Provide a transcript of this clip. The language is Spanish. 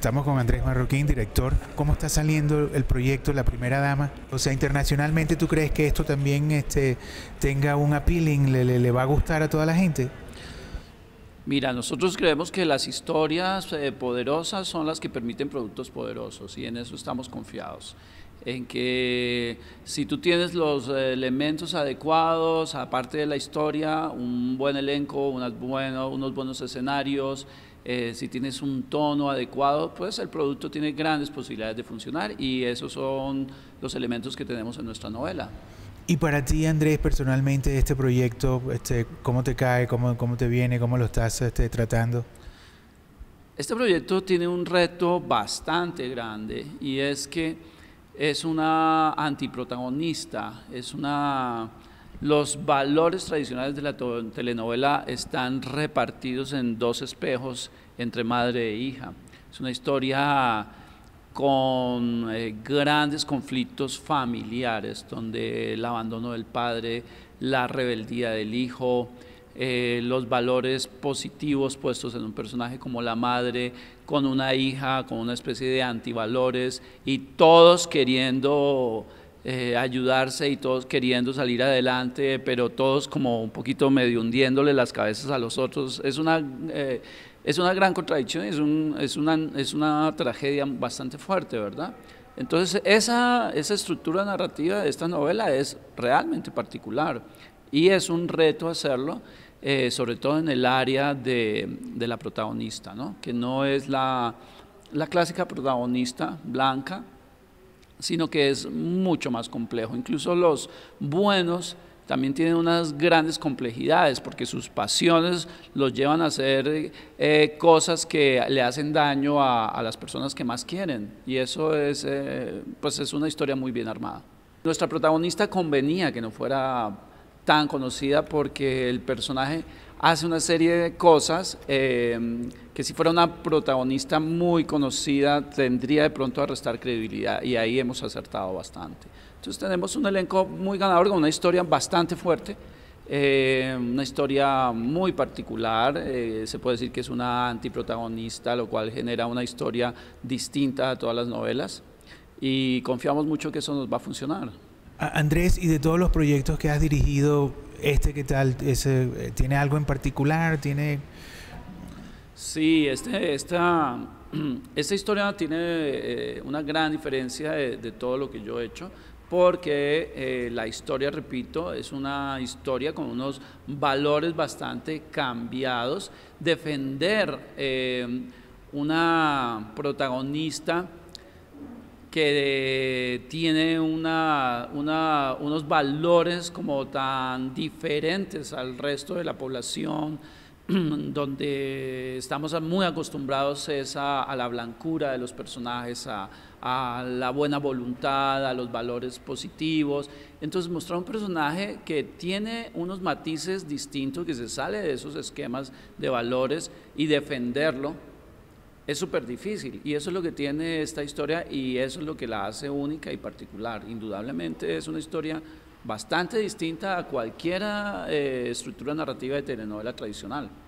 Estamos con Andrés Marroquín, director. ¿Cómo está saliendo el proyecto La Primera Dama? O sea, internacionalmente, ¿tú crees que esto también este, tenga un appealing, le, va a gustar a toda la gente? Mira, nosotros creemos que las historias eh, poderosas son las que permiten productos poderosos y en eso estamos confiados. En que si tú tienes los eh, elementos adecuados, aparte de la historia, un buen elenco, unos buenos escenarios, eh, si tienes un tono adecuado, pues el producto tiene grandes posibilidades de funcionar y esos son los elementos que tenemos en nuestra novela. Y para ti, Andrés, personalmente, este proyecto, este, ¿cómo te cae? ¿Cómo, cómo te viene? ¿Cómo lo estás este, tratando? Este proyecto tiene un reto bastante grande y es que es una antiprotagonista, es una los valores tradicionales de la telenovela están repartidos en dos espejos entre madre e hija. Es una historia con eh, grandes conflictos familiares, donde el abandono del padre, la rebeldía del hijo, eh, los valores positivos puestos en un personaje como la madre, con una hija, con una especie de antivalores, y todos queriendo eh, ayudarse y todos queriendo salir adelante, pero todos como un poquito medio hundiéndole las cabezas a los otros. Es una, eh, es una gran contradicción, es, es, una, tragedia bastante fuerte, ¿verdad? Entonces, esa, estructura narrativa de esta novela es realmente particular y es un reto hacerlo. Eh, sobre todo en el área de, la protagonista, que no es la clásica protagonista blanca, sino que es mucho más complejo. Incluso los buenos también tienen unas grandes complejidades porque sus pasiones los llevan a hacer eh, cosas que le hacen daño a, las personas que más quieren. Y eso es, eh, pues es una historia muy bien armada. Nuestra protagonista convenía que no fuera tan conocida porque el personaje hace una serie de cosas em, que si fuera una protagonista muy conocida tendría de pronto a restar credibilidad y ahí hemos acertado bastante. Entonces tenemos un elenco muy ganador con una historia bastante fuerte, em, una historia muy particular, eh, se puede decir que es una antiprotagonista, lo cual genera una historia distinta a todas las novelas y confiamos mucho que eso nos va a funcionar. Andrés, y de todos los proyectos que has dirigido, este qué tal, eh, ¿tiene algo en particular? ¿Tiene...? Sí, este, esta, esta historia tiene eh, una gran diferencia de, todo lo que yo he hecho, porque eh, la historia, repito, es una historia con unos valores bastante cambiados. Defender una protagonista que eh, tiene unos valores como tan diferentes al resto de la población, donde estamos muy acostumbrados a, la blancura de los personajes, a, a, la buena voluntad, a los valores positivos. Entonces mostrar un personaje que tiene unos matices distintos, que se sale de esos esquemas de valores y defenderlo es súper difícil y eso es lo que tiene esta historia y eso es lo que la hace única y particular. Indudablemente es una historia bastante distinta a cualquier eh, estructura narrativa de telenovela tradicional.